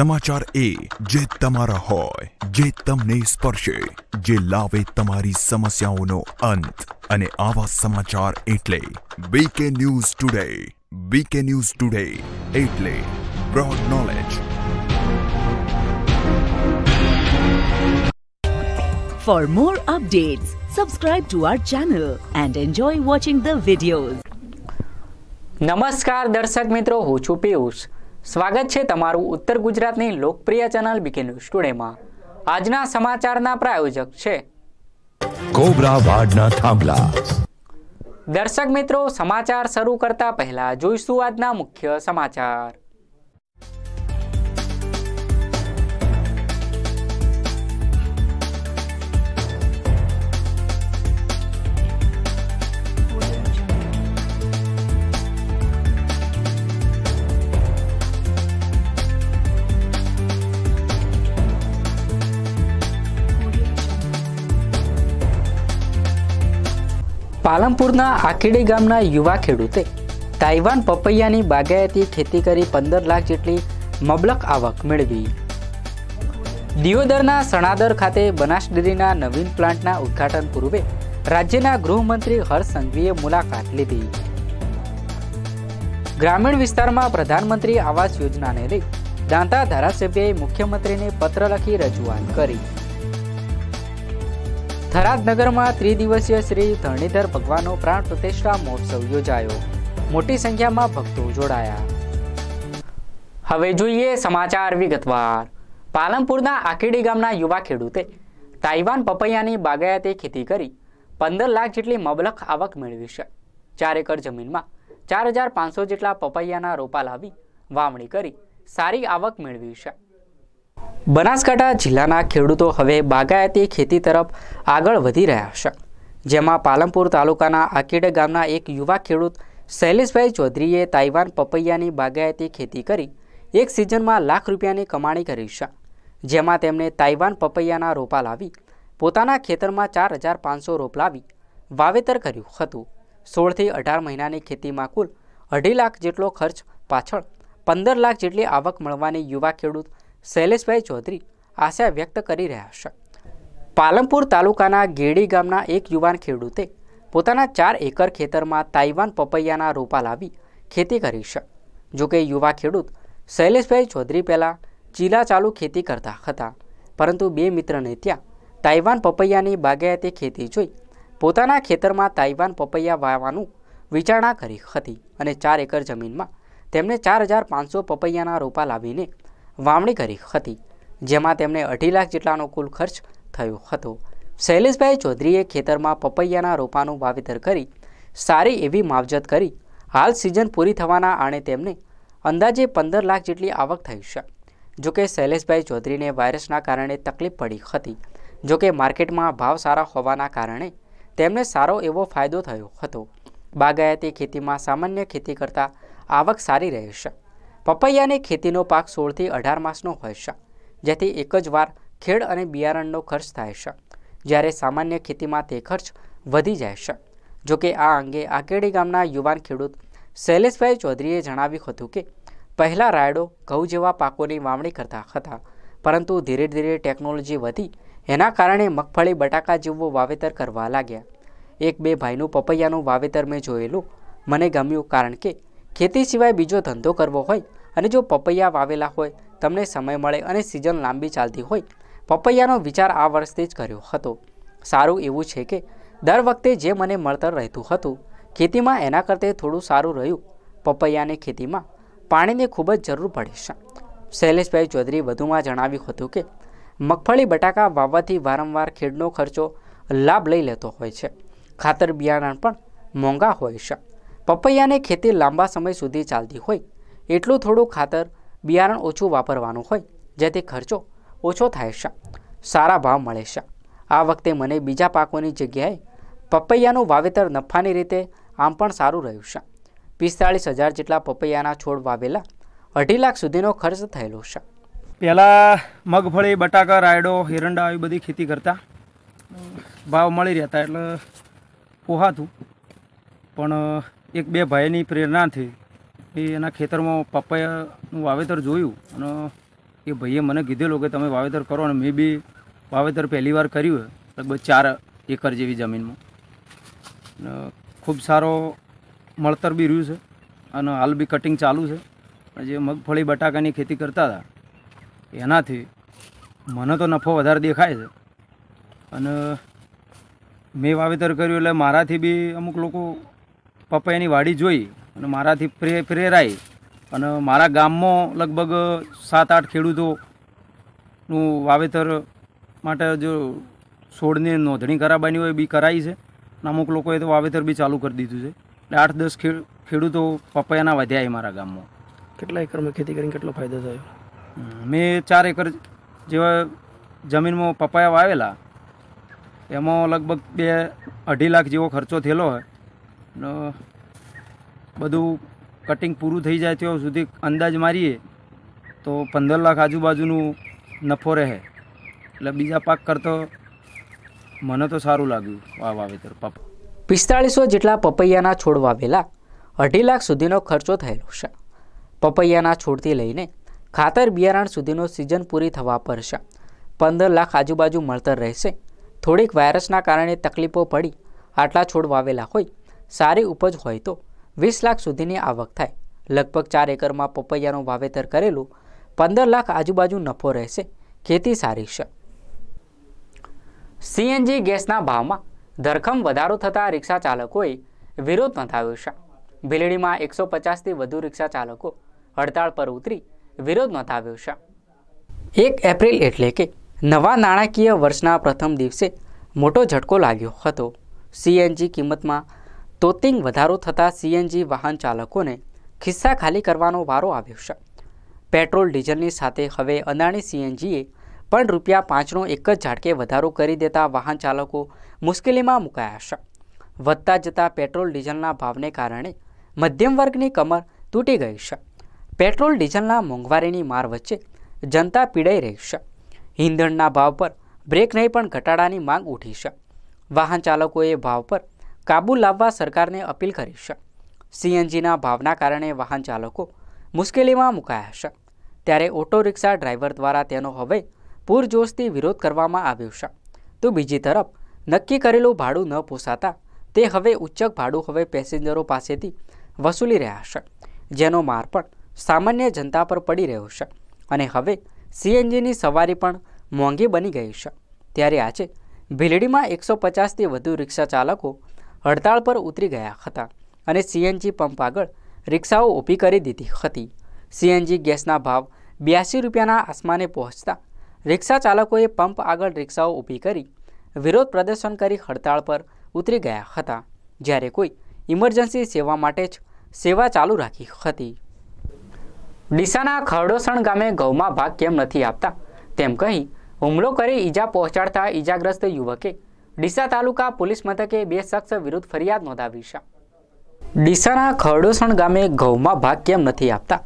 સમાચાર એ જે તમારા હોય જે તમને સ્પર્શે જે લાવે તમારી સમસ્યાઓનો અંત અને આવા સમાચાર એટલે BK news today BK news today એટલે broad knowledge for more updates, subscribe to our channel and enjoy watching the videos. નમસ્કાર દર્શક મિત્રો હું છું પિયુષ સ્વાગત છે તમારું ઉત્તર ગુજરાતની લોકપ્રિય ચેનલ બીકે ન્યૂઝ ટુડેમાં આજના સમાચારના પ્રાયોજક છે કોબરા વાડના થાંભલા દર્શક મિત્રો સમાચાર શરૂ કરતા પહેલા જોઈશું આજના મુખ્ય સમાચાર પાલમપુરના આકીડી ગામના યુવા ખેડૂતે તાઇવાન પપૈયાની બાગાયતી ખેતી કરી પંદર લાખ જેટલી મબલક આવક મેળવી દિયોદરના સણાદર ખાતે બનાસ નવીન પ્લાન્ટના ઉદ્ઘાટન પૂર્વે રાજ્યના ગૃહમંત્રી હર્ષ સંઘવીએ મુલાકાત લીધી ગ્રામીણ વિસ્તારમાં પ્રધાનમંત્રી આવાસ યોજનાને લઈ દાંતા ધારાસભ્યએ મુખ્યમંત્રીને પત્ર લખી રજૂઆત કરી થરાદ નગરમાં ત્રિદિવસીય શ્રી ધરણીધર ભગવાનનો પ્રાણ પ્રતિષ્ઠા મહોત્સવ યોજાયો મોટી સંખ્યામાં ભક્તો જોડાયા હવે જોઈએ સમાચાર વિગતવાર પાલનપુરના આખીડી ગામના યુવા ખેડૂતે તાઇવાન પપૈયાની બાગાયતે ખેતી કરી પંદર લાખ જેટલી મબલખ આવક મેળવી છે ચાર એકર જમીનમાં ચાર હજાર પાંચસો જેટલા પપૈયાના રોપા લાવી વાવણી કરી સારી આવક મેળવી છે બનાસકાંઠા જિલ્લાના ખેડૂતો હવે બાગાયતી ખેતી તરફ આગળ વધી રહ્યા છે જેમાં પાલનપુર તાલુકાના આકીડે ગામના એક યુવા ખેડૂત શૈલેષભાઈ ચૌધરીએ તાઇવાન પપૈયાની બાગાયતી ખેતી કરી એક સિઝનમાં લાખ રૂપિયાની કમાણી કરી છે જેમાં તેમણે તાઇવાન પપૈયાના રોપા લાવી પોતાના ખેતરમાં ચાર હજાર પાંચસો રોપ લાવી વાવેતર કર્યું હતું સોળથી અઢાર મહિનાની ખેતીમાં કુલ અઢી લાખ જેટલો ખર્ચ પાછળ પંદર લાખ જેટલી આવક મળવાની યુવા ખેડૂત શૈલેષભાઈ ચૌધરી આશા વ્યક્ત કરી રહ્યા છે પાલમપુર તાલુકાના ગેડી ગામના એક યુવાન ખેડૂતે પોતાના ચાર એકર ખેતરમાં તાઇવાન પપૈયાના રોપા લાવી ખેતી કરી છે જોકે યુવા ખેડૂત શૈલેષભાઈ ચૌધરી પહેલાં ચીલા ચાલુ ખેતી કરતા હતા પરંતુ બે મિત્રને ત્યાં તાઇવાન પપૈયાની બાગાયતી ખેતી જોઈ પોતાના ખેતરમાં તાઇવાન પપૈયા વાવવાનું વિચારણા કરી હતી અને ચાર એકર જમીનમાં તેમણે ચાર હજાર પાંચસો પપૈયાના રોપા લાવીને વાવણી કરી હતી જેમાં તેમને અઢી લાખ જેટલાનો કુલ ખર્ચ થયો હતો શૈલેષભાઈ ચૌધરીએ ખેતરમાં પપૈયાના રોપાનું વાવેતર કરી સારી એવી માવજત કરી હાલ સિઝન પૂરી થવાના આણે તેમને અંદાજે પંદર લાખ જેટલી આવક થઈ છે જોકે શૈલેષભાઈ ચૌધરીને વાયરસના કારણે તકલીફ પડી હતી જોકે માર્કેટમાં ભાવ સારા હોવાના કારણે તેમને સારો એવો ફાયદો થયો હતો બાગાયતી ખેતીમાં સામાન્ય ખેતી કરતાં આવક સારી રહેશે પપૈયાની ખેતીનો પાક સોળથી અઢાર માસનો હોય છે જેથી એક જ વાર ખેડ અને બિયારણનો ખર્ચ થાય છે જ્યારે સામાન્ય ખેતીમાં તે ખર્ચ વધી જાય છે જોકે આ અંગે આકેડી ગામના યુવાન ખેડૂત શૈલેષભાઈ ચૌધરીએ જણાવ્યું હતું કે પહેલાં રાયડો ઘઉં જેવા પાકોની વાવણી કરતા હતા પરંતુ ધીરે ધીરે ટેકનોલોજી વધી એના કારણે મગફળી બટાકા જેવું વાવેતર કરવા લાગ્યા એક બે ભાઈનું પપૈયાનું વાવેતર મેં જોયેલું મને ગમ્યું કારણ કે ખેતી સિવાય બીજો ધંધો કરવો હોય અને જો પપૈયા વાવેલા હોય તમને સમય મળે અને સિઝન લાંબી ચાલતી હોય પપૈયાનો વિચાર આ વર્ષથી જ કર્યો હતો સારું એવું છે કે દર વખતે જે મને મળતર રહેતું હતું ખેતીમાં એના કરતાં થોડું સારું રહ્યું પપૈયાની ખેતીમાં પાણીની ખૂબ જ જરૂર પડે છે શૈલેષભાઈ ચૌધરી વધુમાં જણાવ્યું હતું કે મગફળી બટાકા વાવવાથી વારંવાર ખેડનો ખર્ચો લાભ લઈ લેતો હોય છે ખાતર બિયારણ પણ મોંઘા હોય છે પપૈયાની ખેતી લાંબા સમય સુધી ચાલતી હોય એટલું થોડું ખાતર બિયારણ ઓછું વાપરવાનું હોય જેથી ખર્ચો ઓછો થાય છે સારા ભાવ મળે છે આ વખતે મને બીજા પાકોની જગ્યાએ પપૈયાનું વાવેતર નફાની રીતે આમ પણ સારું રહ્યું છે પિસ્તાળીસ હજાર જેટલા પપૈયાના છોડ વાવેલા અઢી લાખ સુધીનો ખર્ચ થયેલો છે પહેલાં મગફળી બટાકા રાયડો હિરંડા આવી બધી ખેતી કરતા ભાવ મળી રહેતા એટલે પોહાતું પણ એક બે ભાઈની પ્રેરણાથી એ એના ખેતરમાં પપૈયાનું વાવેતર જોયું અને એ ભાઈએ મને કીધેલું કે તમે વાવેતર કરો અને મેં બી વાવેતર પહેલી વાર કર્યું લગભગ ચાર એકર જેવી જમીનમાં અને ખૂબ સારો મળતર બી રહ્યું છે અને હાલ બી કટિંગ ચાલુ છે જે મગફળી બટાકાની ખેતી કરતા હતા એનાથી મને તો નફો વધારે દેખાય છે અને મેં વાવેતર કર્યું એટલે મારાથી બી અમુક લોકો પપૈયાની વાડી જોઈ અને મારાથી પ્રે પ્રેરાઈ અને મારા ગામમાં લગભગ સાત આઠ ખેડૂતોનું વાવેતર માટે જો છોડની નોંધણી કરાવવાની હોય બી કરાવી છે અને અમુક લોકોએ તો વાવેતર બી ચાલુ કરી દીધું છે એટલે આઠ દસ ખેડૂતો પપૈયાના વધ્યા એ મારા ગામમાં કેટલા એકરમાં ખેતી કરીને કેટલો ફાયદો થયો મેં ચાર એકર જેવા જમીનમાં પપૈયા વાવેલા એમાં લગભગ બે અઢી લાખ જેવો ખર્ચો થયેલો હોય બધું કટિંગ પૂરું થઈ જાય ત્યાં સુધી અંદાજ મારીએ તો પંદર લાખ આજુબાજુનું નફો રહે એટલે બીજા પાક કરતો મને તો સારું લાગ્યું આ વાવેતર પપ પિસ્તાળીસો જેટલા પપૈયાના છોડ વાવેલા અઢી લાખ સુધીનો ખર્ચો થયેલો છે પપૈયાના છોડથી લઈને ખાતર બિયારણ સુધીનો સિઝન પૂરી થવા પર છે પંદર લાખ આજુબાજુ મળતર રહેશે થોડીક વાયરસના કારણે તકલીફો પડી આટલા છોડ વાવેલા હોય સારી ઉપજ હોય તો વીસ લાખ સુધીની આવક થાય લગભગ ચાર એકરમાં પપૈયાનું વાવેતર કરેલું પંદર લાખ આજુબાજુ નફો રહેશે ખેતી સારી છે સીએનજી ગેસના ભાવમાં ધરખમ વધારો થતાં રિક્ષા ચાલકોએ વિરોધ નોંધાવ્યો છે ભીલડીમાં એકસો પચાસથી વધુ રિક્ષા ચાલકો હડતાળ પર ઉતરી વિરોધ નોંધાવ્યો છે એક એપ્રિલ એટલે કે નવા નાણાકીય વર્ષના પ્રથમ દિવસે મોટો ઝટકો લાગ્યો હતો સીએનજી કિંમતમાં તોતિંગ વધારો થતાં સીએનજી વાહન ચાલકોને ખિસ્સા ખાલી કરવાનો વારો આવ્યો છે પેટ્રોલ ડીઝલની સાથે હવે અદાણી સીએનજીએ પણ રૂપિયા પાંચનો એક જ ઝાટકે વધારો કરી દેતા વાહન ચાલકો મુશ્કેલીમાં મુકાયા છે વધતા જતા પેટ્રોલ ડીઝલના ભાવને કારણે મધ્યમ વર્ગની કમર તૂટી ગઈ છે પેટ્રોલ ડીઝલના મોંઘવારીની માર વચ્ચે જનતા પીડાઈ રહી છે ઈંધણના ભાવ પર બ્રેક નહીં પણ ઘટાડાની માંગ ઉઠી છે વાહન ચાલકોએ ભાવ પર કાબુ લાવવા સરકારને અપીલ કરી છે સીએનજીના ભાવના કારણે વાહન ચાલકો મુશ્કેલીમાં મુકાયા છે ત્યારે ઓટો રિક્ષા ડ્રાઈવર દ્વારા તેનો હવે પૂરજોશથી વિરોધ કરવામાં આવ્યો છે તો બીજી તરફ નક્કી કરેલું ભાડું ન પોસાતા તે હવે ઉચ્ચક ભાડું હવે પેસેન્જરો પાસેથી વસૂલી રહ્યા છે જેનો માર પણ સામાન્ય જનતા પર પડી રહ્યો છે અને હવે સીએનજીની સવારી પણ મોંઘી બની ગઈ છે ત્યારે આજે ભીલડીમાં એકસો પચાસથી વધુ રિક્ષા ચાલકો હડતાળ પર ઉતરી ગયા હતા અને સીએનજી પંપ આગળ રિક્ષાઓ ઊભી કરી દીધી હતી સીએનજી ગેસના ભાવ બ્યાસી રૂપિયાના આસમાને પહોંચતા રિક્ષા ચાલકોએ પંપ આગળ રિક્ષાઓ ઊભી કરી વિરોધ પ્રદર્શન કરી હડતાળ પર ઉતરી ગયા હતા જ્યારે કોઈ ઇમરજન્સી સેવા માટે જ સેવા ચાલુ રાખી હતી ડીસાના ખરડોસણ ગામે ઘઉંમાં ભાગ કેમ નથી આપતા તેમ કહી હુમલો કરી ઈજા પહોંચાડતા ઈજાગ્રસ્ત યુવકે ડીસા તાલુકા પોલીસ મથકે બે શખ્સ વિરુદ્ધ ફરિયાદ નોંધાવી છે ડીસાના ખરડોસણ ગામે ઘઉંમાં ભાગ કેમ નથી આપતા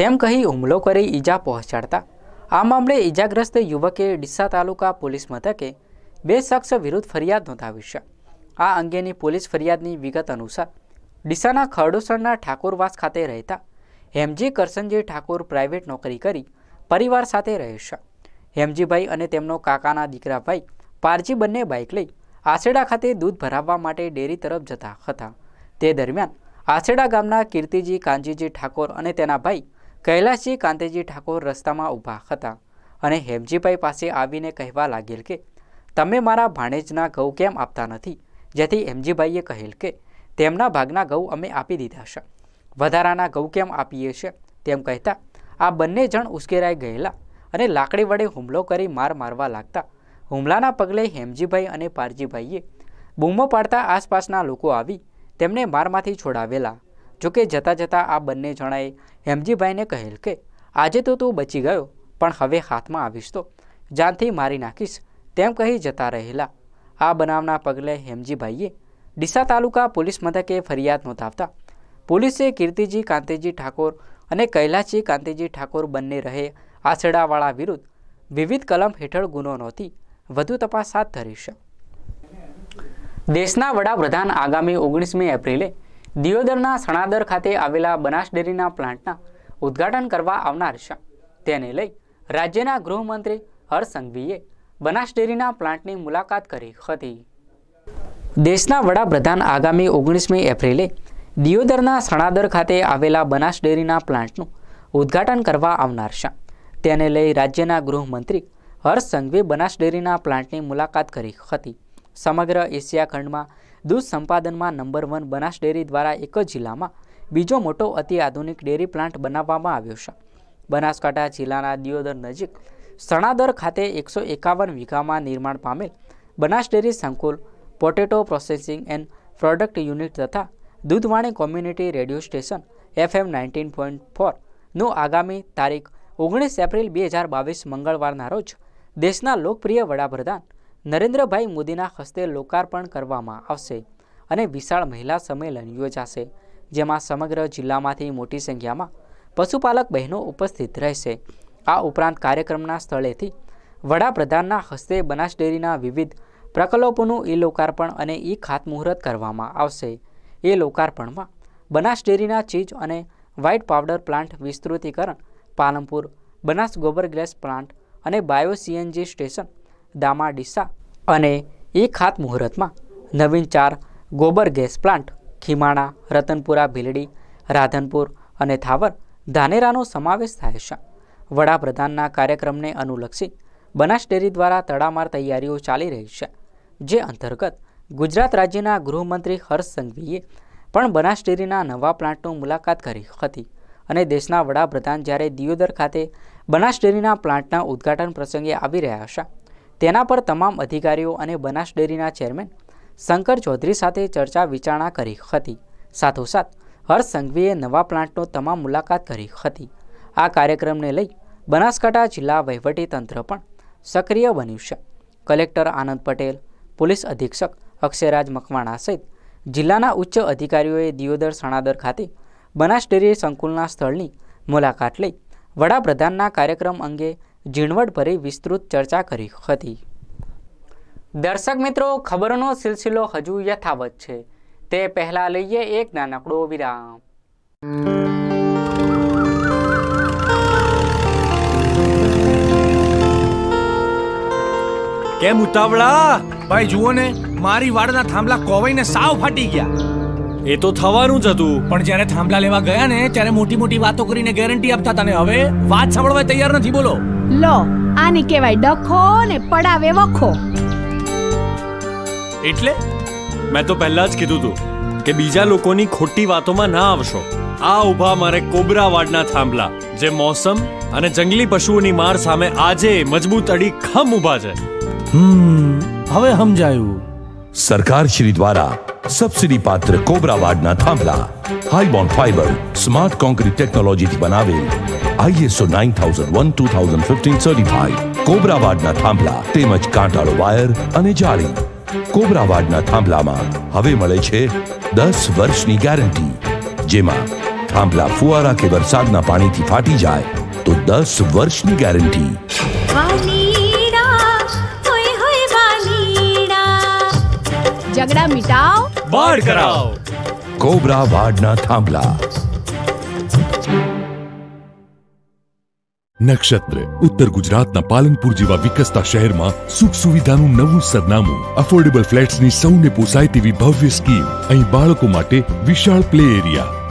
તેમ કહી હુમલો કરી ઈજા પહોંચાડતા આ મામલે ઈજાગ્રસ્ત યુવકે ડીસા તાલુકા પોલીસ મથકે બે શખ્સ વિરુદ્ધ ફરિયાદ નોંધાવી છે આ અંગેની પોલીસ ફરિયાદની વિગત અનુસાર ડીસાના ખરડોસણના ઠાકોરવાસ ખાતે રહેતા હેમજી કરસનજી ઠાકોર પ્રાઇવેટ નોકરી કરી પરિવાર સાથે રહે છે હેમજીભાઈ અને તેમનો કાકાના દીકરાભાઈ પારજી બંને બાઇક લઈ આસેડા ખાતે દૂધ ભરાવવા માટે ડેરી તરફ જતા હતા તે દરમિયાન આસેડા ગામના કીર્તિજી કાંજીજી ઠાકોર અને તેના ભાઈ કૈલાસજી કાંતેજી ઠાકોર રસ્તામાં ઊભા હતા અને હેમજીભાઈ પાસે આવીને કહેવા લાગેલ કે તમે મારા ભાણેજના ઘઉં કેમ આપતા નથી જેથી હેમજીભાઈએ કહેલ કે તેમના ભાગના ઘઉં અમે આપી દીધા છે વધારાના ઘઉં કેમ આપીએ છે તેમ કહેતા આ બંને જણ ઉશ્કેરાઈ ગયેલા અને લાકડી વડે હુમલો કરી માર મારવા લાગતા હુમલાના પગલે હેમજીભાઈ અને પારજીભાઈએ બૂમો પાડતા આસપાસના લોકો આવી તેમને મારમાંથી છોડાવેલા જોકે જતા જતાં આ બંને જણાએ હેમજીભાઈને કહેલ કે આજે તો તું બચી ગયો પણ હવે હાથમાં આવીશ તો જાનથી મારી નાખીશ તેમ કહી જતા રહેલા આ બનાવના પગલે હેમજીભાઈએ ડીસા તાલુકા પોલીસ મથકે ફરિયાદ નોંધાવતા પોલીસે કીર્તિજી કાંતિજી ઠાકોર અને કૈલાસજી કાંતિજી ઠાકોર બંને રહે આસેડાવાળા વિરુદ્ધ વિવિધ કલમ હેઠળ ગુનો નહોતી વધુ તપાસ હાથ ધરી છે દેશના વડાપ્રધાન આગામી ઓગણીસમી એપ્રિલે દિયોદરના સણાદર ખાતે આવેલા બનાસ ડેરીના પ્લાન્ટના ઉદ્ઘાટન કરવા આવનાર છે તેને લઈ રાજ્યના ગૃહમંત્રી હર્ષ સંઘવીએ બનાસ ડેરીના પ્લાન્ટની મુલાકાત કરી હતી દેશના વડાપ્રધાન આગામી ઓગણીસમી એપ્રિલે દિયોદરના સણાદર ખાતે આવેલા બનાસ ડેરીના પ્લાન્ટનું ઉદ્ઘાટન કરવા આવનાર છે તેને લઈ રાજ્યના ગૃહમંત્રી હર્ષ સંઘવી બનાસ ડેરીના પ્લાન્ટની મુલાકાત કરી હતી સમગ્ર એશિયા ખંડમાં દૂધ સંપાદનમાં નંબર વન બનાસ ડેરી દ્વારા એક જ જિલ્લામાં બીજો મોટો અતિઆધુનિક ડેરી પ્લાન્ટ બનાવવામાં આવ્યો છે બનાસકાંઠા જિલ્લાના દિયોદર નજીક સણાદર ખાતે એકસો એકાવન વીઘામાં નિર્માણ પામેલ બનાસ ડેરી સંકુલ potato processing and product unit તથા દૂધવાણી community radio station FM nineteen point ફોરનું આગામી તારીખ ઓગણીસ એપ્રિલ બે હજાર બાવીસ મંગળવારના રોજ દેશના લોકપ્રિય વડાપ્રધાન નરેન્દ્રભાઈ મોદીના હસ્તે લોકાર્પણ કરવામાં આવશે અને વિશાળ મહિલા સંમેલન યોજાશે જેમાં સમગ્ર જિલ્લામાંથી મોટી સંખ્યામાં પશુપાલક બહેનો ઉપસ્થિત રહેશે આ ઉપરાંત કાર્યક્રમના સ્થળેથી વડાપ્રધાનના હસ્તે બનાસ ડેરીના વિવિધ પ્રકલ્પોનું ઈ લોકાર્પણ અને ઈ ખાતમુહૂર્ત કરવામાં આવશે એ લોકાર્પણમાં બનાસ ડેરીના ચીજ અને વ્હાઇટ પાવડર પ્લાન્ટ વિસ્તૃતીકરણ પાલનપુર બનાસ ગોબર ગ્લેસ પ્લાન્ટ અને બાયો સીએનજી સ્ટેશન દામાડીસા અને એક હાથ મુહૂર્તમાં નવીન ચાર ગોબર ગેસ પ્લાન્ટ ખીમાણા રતનપુરા ભીલડી રાધનપુર અને થાવર ધાનેરાનો સમાવેશ થાય છે વડાપ્રધાનના કાર્યક્રમને અનુલક્ષી બનાસ ડેરી દ્વારા તડામાર તૈયારીઓ ચાલી રહી છે જે અંતર્ગત ગુજરાત રાજ્યના ગૃહમંત્રી હર્ષ સંઘવીએ પણ બનાસ ડેરીના નવા પ્લાન્ટનું મુલાકાત કરી હતી અને દેશના વડાપ્રધાન જ્યારે દિયોદર ખાતે બનાસ ડેરીના પ્લાન્ટના ઉદ્ઘાટન પ્રસંગે આવી રહ્યા હશે તેના પર તમામ અધિકારીઓ અને બનાસ ડેરીના ચેરમેન શંકર ચૌધરી સાથે ચર્ચા વિચારણા કરી હતી સાથોસાથ હર્ષ સંઘવીએ નવા પ્લાન્ટનો તમામ મુલાકાત કરી હતી આ કાર્યક્રમને લઈ બનાસકાંઠા જિલ્લા તંત્ર પણ સક્રિય બન્યું છે કલેક્ટર આનંદ પટેલ પોલીસ અધિક્ષક અક્ષયરાજ મકવાણા સહિત જિલ્લાના ઉચ્ચ અધિકારીઓએ દિયોદર સણાદર ખાતે બનાસ ડેરી સંકુલના સ્થળની મુલાકાત લઈ વડાપ્રધાનના કાર્યક્રમ અંગે ઝીણવટભરી વિસ્તૃત ચર્ચા કરી હતી દર્શક મિત્રો ખબરનો સિલસિલો હજુ યથાવત છે તે પહેલા લઈએ એક નાનકડો વિરામ કેમ ઉતાવળા ભાઈ જુઓ ને મારી વાડના થાંભલા કોવાઈને સાવ ફાટી ગયા એ તો થવાનું જ હતું પણ જ્યારે થાંભલા લેવા ગયા ને ત્યારે મોટી મોટી વાતો કરીને ગેરંટી આપતા હતા હવે વાત સાંભળવા તૈયાર નથી બોલો લો આને કહેવાય ડખો ને પડાવે વખો એટલે મેં તો પહેલા જ કીધું હતું કે બીજા લોકોની ખોટી વાતોમાં ના આવશો આ ઊભા મારે કોબરા વાડના થાંભલા જે મોસમ અને જંગલી પશુઓની માર સામે આજે મજબૂત અડી ખમ ઊભા છે હમ હવે સમજાયું સરકાર શ્રી દ્વારા सब्सिडी पात्र कोबरा वार्ड ना थामला high bond fibre smart concrete technology थी बनावे आईएसओ 9001 2015 सर्टिफाइड कोबरा वार्ड ना थामला तेमच कांटाड़ो वायर अने जाली कोबरा वार्ड ना थामला मा हवे मले छे 10 वर्ष नी गारंटी जेमा थामला फुवारा के बरसात ना पानी थी फाटी जाए तो दस वर्ष नी गारंटी झगड़ा मिटाओ વાડ કરાવ કોબરા વાડના થાંભલા નક્ષત્ર ઉત્તર ગુજરાતના પાલનપુર જેવા વિકસતા શહેરમાં સુખ સુવિધાનું નવું સરનામું અફોર્ડેબલ ફ્લેટ્સની સૌને પોસાય તેવી ભવ્ય સ્કીમ અહીં બાળકો માટે વિશાળ પ્લે એરિયા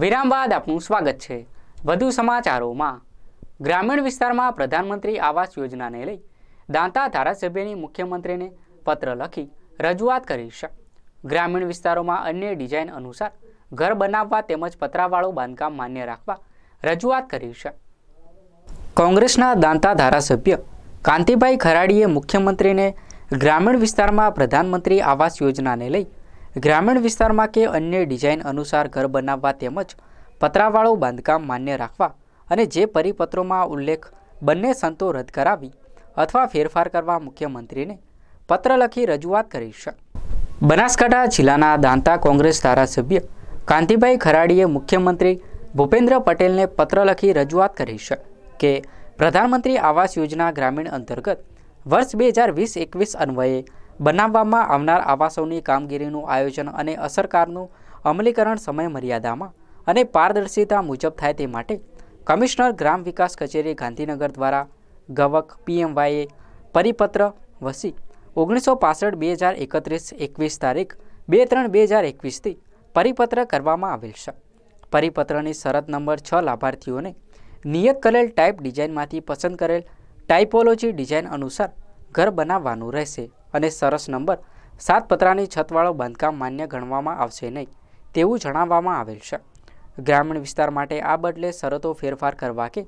વિરામ બાદ આપનું સ્વાગત છે વધુ સમાચારોમાં ગ્રામીણ વિસ્તારમાં પ્રધાનમંત્રી આવાસ યોજનાને લઈ દાંતા ધારાસભ્યની મુખ્યમંત્રીને પત્ર લખી રજૂઆત કરી છે ગ્રામીણ વિસ્તારોમાં અન્ય ડિઝાઇન અનુસાર ઘર બનાવવા તેમજ પતરાવાળું બાંધકામ માન્ય રાખવા રજૂઆત કરી છે કોંગ્રેસના દાંતા ધારાસભ્ય કાંતિભાઈ ખરાડીએ મુખ્યમંત્રીને ગ્રામીણ વિસ્તારમાં પ્રધાનમંત્રી આવાસ યોજનાને લઈ ગ્રામીણ વિસ્તારમાં કે અન્ય ડિઝાઇન અનુસાર ઘર બનાવવા તેમજ પતરાવાળું બાંધકામ માન્ય રાખવા અને જે પરિપત્રોમાં ઉલ્લેખ બંને સંતો રદ કરાવી અથવા ફેરફાર કરવા મુખ્યમંત્રીને પત્ર લખી રજૂઆત કરી છે બનાસકાંઠા જિલ્લાના દાંતા કોંગ્રેસ ધારાસભ્ય કાંતિભાઈ ખરાડીએ મુખ્યમંત્રી ભૂપેન્દ્ર પટેલને પત્ર લખી રજૂઆત કરી છે કે પ્રધાનમંત્રી આવાસ યોજના ગ્રામીણ અંતર્ગત વર્ષ બે હજાર વીસ એકવીસ અન્વયે બનાવવામાં આવનાર આવાસોની કામગીરીનું આયોજન અને અસરકારનું અમલીકરણ સમયમર્યાદામાં અને પારદર્શિતા મુજબ થાય તે માટે કમિશનર ગ્રામ વિકાસ કચેરી ગાંધીનગર દ્વારા ગવક પીએમવાયએ પરિપત્ર વસી ઓગણીસો પાસઠ બે હજાર એકત્રીસ એકવીસ તારીખ બે ત્રણ બે હજાર એકવીસથી પરિપત્ર કરવામાં આવેલ છે પરિપત્રની શરત નંબર છ લાભાર્થીઓને નિયત કરેલ ટાઈપ ડિઝાઇનમાંથી પસંદ કરેલ ટાઇપોલોજી ડિઝાઇન અનુસાર ઘર બનાવવાનું રહેશે અને સરસ નંબર સાત પતરાની છતવાળો બાંધકામ માન્ય ગણવામાં આવશે નહીં તેવું જણાવવામાં આવેલ છે ગ્રામીણ વિસ્તાર માટે આ બદલે શરતો ફેરફાર કરવા કે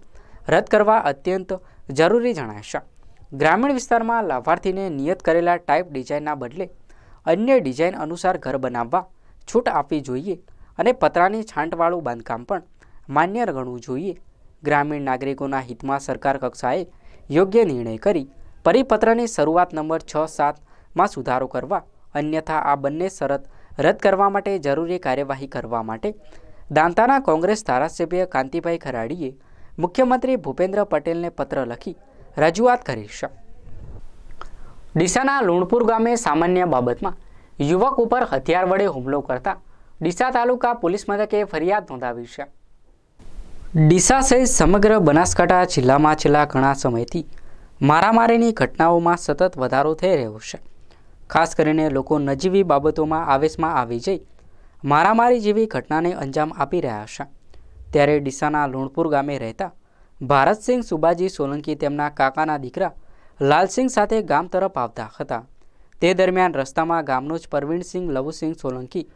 રદ કરવા અત્યંત જરૂરી જણાય છે ગ્રામીણ વિસ્તારમાં લાભાર્થીને નિયત કરેલા ટાઈપ ડિઝાઇનના બદલે અન્ય ડિઝાઇન અનુસાર ઘર બનાવવા છૂટ આપવી જોઈએ અને પતરાની છાંટવાળું બાંધકામ પણ માન્ય ગણવું જોઈએ ગ્રામીણ નાગરિકોના હિતમાં સરકાર કક્ષાએ યોગ્ય નિર્ણય કરી પરિપત્રની શરૂઆત નંબર છ સાતમાં સુધારો કરવા અન્યથા આ બંને શરત રદ કરવા માટે જરૂરી કાર્યવાહી કરવા માટે દાંતાના કોંગ્રેસ ધારાસભ્ય કાંતિભાઈ ખરાડીએ મુખ્યમંત્રી ભૂપેન્દ્ર પટેલને પત્ર લખી રજૂઆત કરી છે ડીસાના લુણપુર ગામે સામાન્ય બાબતમાં યુવક ઉપર હથિયાર વડે હુમલો કરતા ડીસા તાલુકા પોલીસ મથકે ફરિયાદ નોંધાવી છે ડીસા સહિત સમગ્ર બનાસકાંઠા જિલ્લામાં છેલ્લા ઘણા સમયથી મારામારીની ઘટનાઓમાં સતત વધારો થઈ રહ્યો છે ખાસ કરીને લોકો નજીવી બાબતોમાં આવેશમાં આવી જઈ મારામારી જેવી ઘટનાને અંજામ આપી રહ્યા છે ત્યારે ડીસાના લુણપુર ગામે રહેતા ભારતસિંહ સુબાજી સોલંકી તેમના કાકાના દીકરા લાલસિંહ સાથે ગામ તરફ આવતા હતા તે દરમિયાન રસ્તામાં ગામનો જ પરવીણસિંહ લવુસિંહ સોલંકી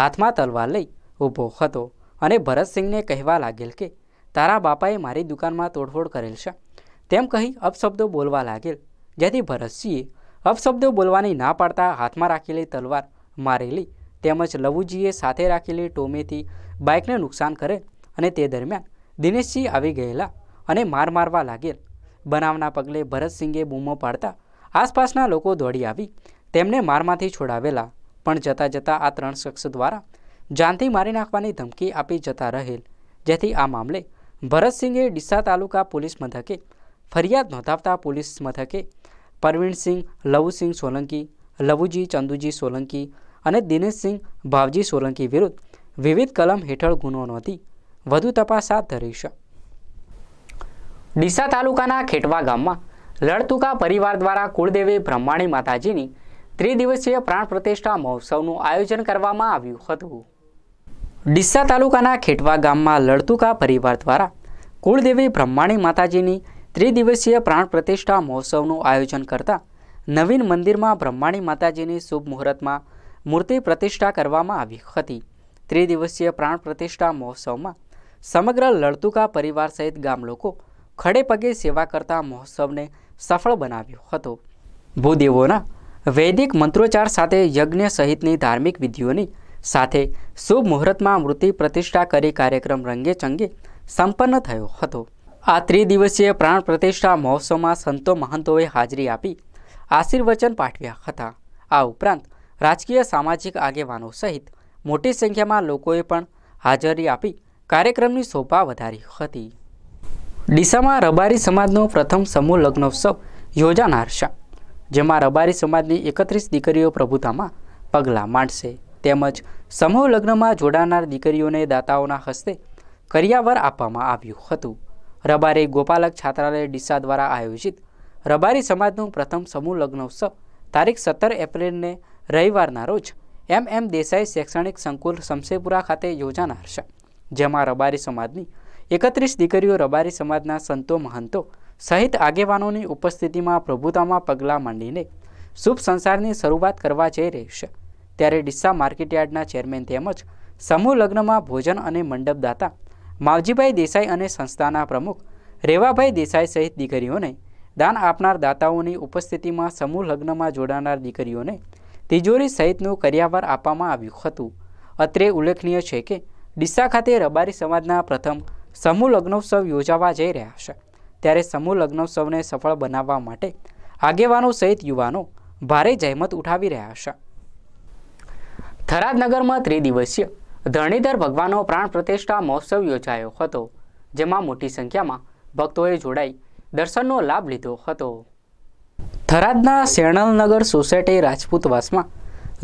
હાથમાં તલવાર લઈ ઊભો હતો અને ભરતસિંહને કહેવા લાગેલ કે તારા બાપાએ મારી દુકાનમાં તોડફોડ કરેલ છે તેમ કહી અપશબ્દો બોલવા લાગેલ જેથી ભરતસિંહે અપશબ્દો બોલવાની ના પાડતા હાથમાં રાખેલી તલવાર મારેલી તેમજ લવુજીએ સાથે રાખેલી ટોમેથી બાઇકને નુકસાન કરે અને તે દરમિયાન દિનેશસિંહ આવી ગયેલા અને માર મારવા લાગેલ બનાવના પગલે ભરતસિંહે બૂમો પાડતા આસપાસના લોકો દોડી આવી તેમને મારમાંથી છોડાવેલા પણ જતાં જતાં આ ત્રણ શખ્સ દ્વારા જાનથી મારી નાખવાની ધમકી આપી જતા રહેલ જેથી આ મામલે ભરતસિંહે ડીસા તાલુકા પોલીસ મથકે ફરિયાદ નોંધાવતા પોલીસ મથકે પરવીણસિંહ લવુસિંહ સોલંકી લવુજી ચંદુજી સોલંકી અને દિનેશસિંહ ભાવજી સોલંકી વિરુદ્ધ વિવિધ કલમ હેઠળ ગુનો નોંધી વધુ તપાસ હાથ ધરી છે ડીસા તાલુકાના ખેટવા ગામમાં લડતુકા પરિવાર દ્વારા કુળદેવી બ્રહ્માણી માતાજીની ત્રિદિવસીય પ્રાણ પ્રતિષ્ઠા મહોત્સવનું આયોજન કરવામાં આવ્યું હતું ડીસા તાલુકાના ખેટવા ગામમાં લડતુકા પરિવાર દ્વારા કુળદેવી બ્રહ્માણી માતાજીની ત્રિદિવસીય પ્રાણ પ્રતિષ્ઠા મહોત્સવનું આયોજન કરતા નવીન મંદિરમાં બ્રહ્માણી માતાજીની શુભ મુહૂર્તમાં મૂર્તિ પ્રતિષ્ઠા કરવામાં આવી હતી ત્રિદિવસીય પ્રાણ પ્રતિષ્ઠા મહોત્સવમાં સમગ્ર લડતુકા પરિવાર સહિત ગામ લોકો ખડે સેવા કરતા મહોત્સવને સફળ બનાવ્યો હતો ભૂદેવોના વૈદિક મંત્રોચ્ચાર સાથે યજ્ઞ સહિતની ધાર્મિક વિધિઓની સાથે શુભ મુહૂર્તમાં મૂર્તિ પ્રતિષ્ઠા કરી કાર્યક્રમ રંગે ચંગે સંપન્ન થયો હતો આ ત્રિદિવસીય પ્રાણ પ્રતિષ્ઠા મહોત્સવમાં સંતો મહંતોએ હાજરી આપી આશીર્વચન પાઠવ્યા હતા આ ઉપરાંત રાજકીય સામાજિક આગેવાનો સહિત મોટી સંખ્યામાં લોકોએ પણ હાજરી આપી કાર્યક્રમની શોભા વધારી હતી ડીસામાં રબારી સમાજનો પ્રથમ સમૂહ લગ્નોત્સવ યોજાનાર છે જેમાં રબારી સમાજની એકત્રીસ દીકરીઓ પ્રભુતામાં પગલાં માંડશે તેમજ સમૂહ લગ્નમાં જોડાનાર દીકરીઓને દાતાઓના હસ્તે કરિયાવર આપવામાં આવ્યું હતું રબારી ગોપાલક છાત્રાલય ડીસા દ્વારા આયોજિત રબારી સમાજનું પ્રથમ સમૂહ લગ્નોત્સવ તારીખ સત્તર એપ્રિલને રવિવારના રોજ એમ એમ દેસાઈ શૈક્ષણિક સંકુલ શમશેપુરા ખાતે યોજાનાર છે જેમાં રબારી સમાજની એકત્રીસ દીકરીઓ રબારી સમાજના સંતો મહંતો સહિત આગેવાનોની ઉપસ્થિતિમાં પ્રભુતામાં પગલાં માંડીને શુભ સંસારની શરૂઆત કરવા જઈ રહી છે ત્યારે ડિસ્સા માર્કેટયાર્ડના ચેરમેન તેમજ સમૂહ લગ્નમાં ભોજન અને મંડપદાતા માવજીભાઈ દેસાઈ અને સંસ્થાના પ્રમુખ રેવાભાઈ દેસાઈ સહિત દીકરીઓને દાન આપનાર દાતાઓની ઉપસ્થિતિમાં સમૂહ લગ્નમાં જોડાનાર દીકરીઓને તિજોરી સહિતનું કર્યાવર આપવામાં આવ્યું હતું અત્રે ઉલ્લેખનીય છે કે ડીસા ખાતે રબારી સમાજના પ્રથમ સમૂહ લગ્નોત્સવ યોજાવા જઈ રહ્યા છે ત્યારે સમૂહ લગ્નોત્સવને સફળ બનાવવા માટે આગેવાનો સહિત યુવાનો ભારે જહેમત ઉઠાવી રહ્યા છે થરાદનગરમાં નગરમાં ત્રિદિવસીય ધરણીધર ભગવાનનો પ્રાણ પ્રતિષ્ઠા મહોત્સવ યોજાયો હતો જેમાં મોટી સંખ્યામાં ભક્તોએ જોડાઈ દર્શનનો લાભ લીધો હતો થરાદના શેણલનગર સોસાયટી રાજપૂતવાસમાં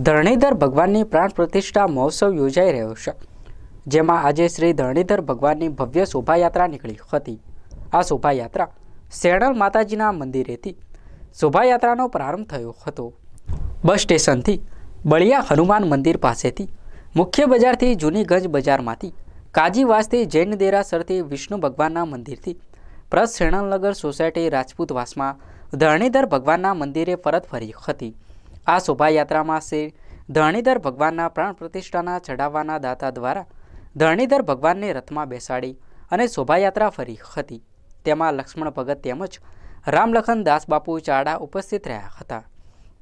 ધરણીધર ભગવાનની પ્રાણ પ્રતિષ્ઠા મહોત્સવ યોજાઈ રહ્યો છે જેમાં આજે શ્રી ધરણીધર ભગવાનની ભવ્ય શોભાયાત્રા નીકળી હતી આ શોભાયાત્રા શેણલ માતાજીના મંદિરેથી શોભાયાત્રાનો પ્રારંભ થયો હતો બસ સ્ટેશનથી બળિયા હનુમાન મંદિર પાસેથી મુખ્ય બજારથી જૂનીગંજ બજારમાંથી કાજીવાસથી જૈન દેરાસરથી વિષ્ણુ ભગવાનના મંદિરથી પ્રસ શ્રેણનગર સોસાયટી રાજપૂતવાસમાં ધરણીધર ભગવાનના મંદિરે પરત ફરી હતી આ શોભાયાત્રામાં શ્રી ધરણીધર ભગવાનના પ્રાણ પ્રતિષ્ઠાના ચઢાવવાના દાતા દ્વારા ધરણીધર ભગવાનને રથમાં બેસાડી અને શોભાયાત્રા ફરી હતી તેમાં લક્ષ્મણ ભગત તેમજ રામલખન દાસબાપુ ચાડા ઉપસ્થિત રહ્યા હતા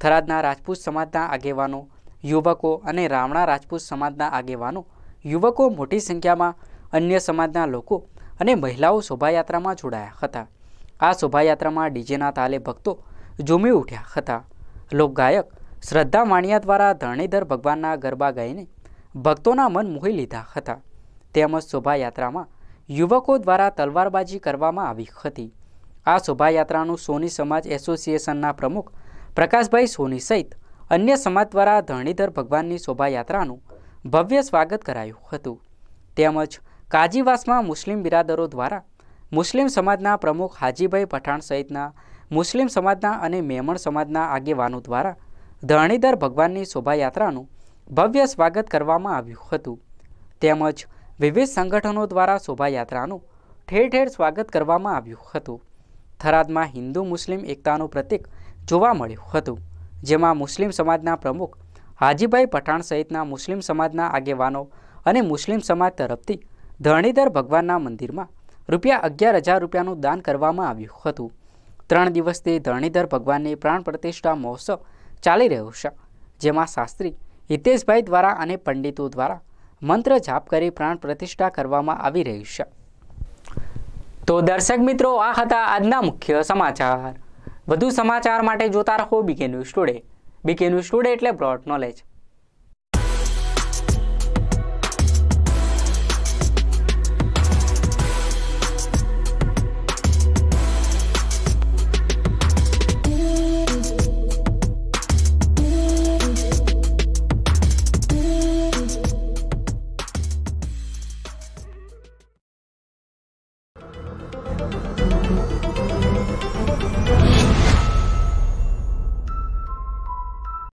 થરાદના રાજપૂત સમાજના આગેવાનો યુવકો અને રામણા રાજપૂત સમાજના આગેવાનો યુવકો મોટી સંખ્યામાં અન્ય સમાજના લોકો અને મહિલાઓ શોભાયાત્રામાં જોડાયા હતા આ શોભાયાત્રામાં ડીજેના તાલે ભક્તો ઝૂમી ઉઠ્યા હતા લોકગાયક શ્રદ્ધા માણિયા દ્વારા ધરણીધર ભગવાનના ગરબા ગાઈને ભક્તોના મન મોહી લીધા હતા તેમજ શોભાયાત્રામાં યુવકો દ્વારા તલવારબાજી કરવામાં આવી હતી આ શોભાયાત્રાનું સોની સમાજ એસોસિએશનના પ્રમુખ પ્રકાશભાઈ સોની સહિત અન્ય સમાજ દ્વારા ધરણીધર ભગવાનની શોભાયાત્રાનું ભવ્ય સ્વાગત કરાયું હતું તેમજ કાજીવાસમાં મુસ્લિમ બિરાદરો દ્વારા મુસ્લિમ સમાજના પ્રમુખ હાજીભાઈ પઠાણ સહિતના મુસ્લિમ સમાજના અને મેમણ સમાજના આગેવાનો દ્વારા ધરણીધર ભગવાનની શોભાયાત્રાનું ભવ્ય સ્વાગત કરવામાં આવ્યું હતું તેમજ વિવિધ સંગઠનો દ્વારા શોભાયાત્રાનું ઠેર ઠેર સ્વાગત કરવામાં આવ્યું હતું થરાદમાં હિન્દુ મુસ્લિમ એકતાનું પ્રતીક જોવા મળ્યું હતું જેમાં મુસ્લિમ સમાજના પ્રમુખ હાજીભાઈ પઠાણ સહિતના મુસ્લિમ સમાજના આગેવાનો અને મુસ્લિમ સમાજ તરફથી ધરણીધર ભગવાનના મંદિરમાં રૂપિયા અગિયાર હજાર રૂપિયાનું દાન કરવામાં આવ્યું હતું ત્રણ દિવસથી ધરણીધર ભગવાનની પ્રાણ પ્રતિષ્ઠા મહોત્સવ ચાલી રહ્યો છે જેમાં શાસ્ત્રી હિતેશભાઈ દ્વારા અને પંડિતો દ્વારા મંત્ર જાપ કરી પ્રાણ પ્રતિષ્ઠા કરવામાં આવી રહી છે તો દર્શક મિત્રો આ હતા આજના મુખ્ય સમાચાર વધુ સમાચાર માટે જોતા રહો BK news today BK news today એટલે બ્રોડ નોલેજ